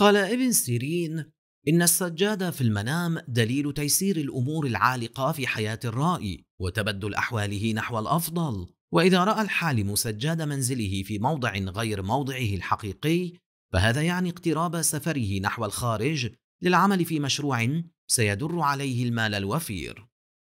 قال ابن سيرين إن السجادة في المنام دليل تيسير الأمور العالقة في حياة الرائي وتبدل أحواله نحو الأفضل وإذا رأى الحالم سجاد منزله في موضع غير موضعه الحقيقي فهذا يعني اقتراب سفره نحو الخارج للعمل في مشروع سيدر عليه المال الوفير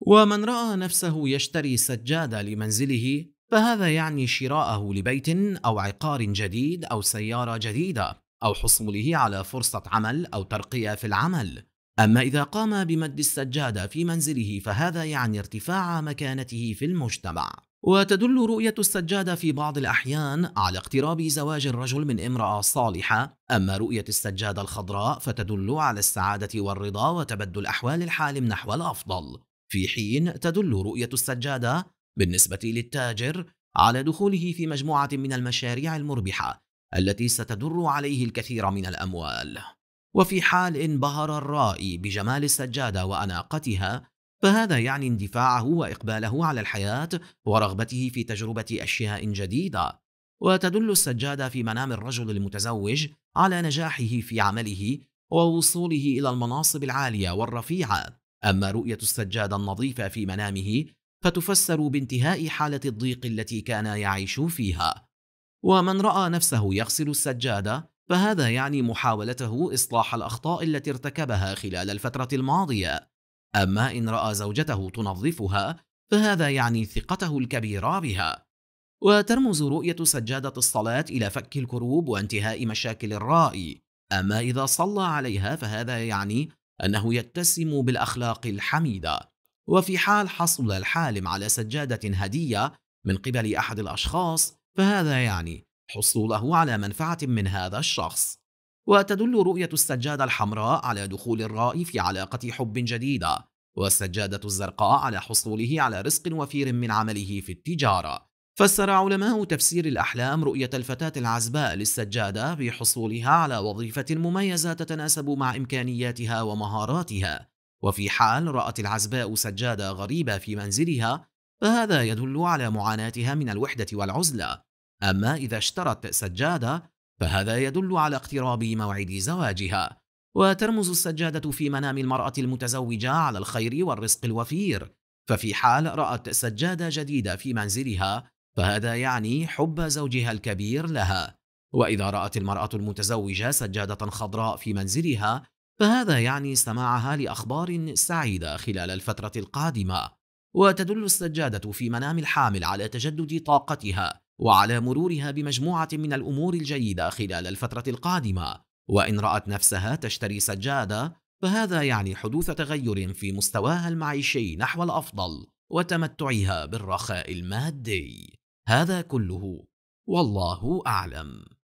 ومن رأى نفسه يشتري سجادة لمنزله فهذا يعني شراءه لبيت أو عقار جديد أو سيارة جديدة أو حصوله على فرصة عمل أو ترقية في العمل أما إذا قام بمد السجادة في منزله فهذا يعني ارتفاع مكانته في المجتمع وتدل رؤية السجادة في بعض الأحيان على اقتراب زواج الرجل من امرأة صالحة أما رؤية السجادة الخضراء فتدل على السعادة والرضا وتبدل أحوال الحالم نحو الأفضل في حين تدل رؤية السجادة بالنسبة للتاجر على دخوله في مجموعة من المشاريع المربحة التي ستدر عليه الكثير من الأموال وفي حال انبهر الرائي بجمال السجادة وأناقتها فهذا يعني اندفاعه وإقباله على الحياة ورغبته في تجربة أشياء جديدة وتدل السجادة في منام الرجل المتزوج على نجاحه في عمله ووصوله إلى المناصب العالية والرفيعة أما رؤية السجادة النظيفة في منامه فتفسر بانتهاء حالة الضيق التي كان يعيش فيها ومن راى نفسه يغسل السجاده فهذا يعني محاولته اصلاح الاخطاء التي ارتكبها خلال الفتره الماضيه اما ان راى زوجته تنظفها فهذا يعني ثقته الكبيره بها وترمز رؤيه سجاده الصلاه الى فك الكروب وانتهاء مشاكل الراي اما اذا صلى عليها فهذا يعني انه يتسم بالاخلاق الحميده وفي حال حصل الحالم على سجاده هديه من قبل احد الاشخاص فهذا يعني حصوله على منفعة من هذا الشخص وتدل رؤية السجادة الحمراء على دخول الرائي في علاقة حب جديدة والسجادة الزرقاء على حصوله على رزق وفير من عمله في التجارة فسر علماء تفسير الأحلام رؤية الفتاة العزباء للسجادة بحصولها على وظيفة مميزة تتناسب مع إمكانياتها ومهاراتها وفي حال رأت العزباء سجادة غريبة في منزلها فهذا يدل على معاناتها من الوحدة والعزلة أما إذا اشترت سجادة فهذا يدل على اقتراب موعد زواجها وترمز السجادة في منام المرأة المتزوجة على الخير والرزق الوفير ففي حال رأت سجادة جديدة في منزلها فهذا يعني حب زوجها الكبير لها وإذا رأت المرأة المتزوجة سجادة خضراء في منزلها فهذا يعني سماعها لأخبار سعيدة خلال الفترة القادمة وتدل السجادة في منام الحامل على تجدد طاقتها وعلى مرورها بمجموعة من الأمور الجيدة خلال الفترة القادمة وإن رأت نفسها تشتري سجادة فهذا يعني حدوث تغير في مستواها المعيشي نحو الأفضل وتمتعها بالرخاء المادي هذا كله والله أعلم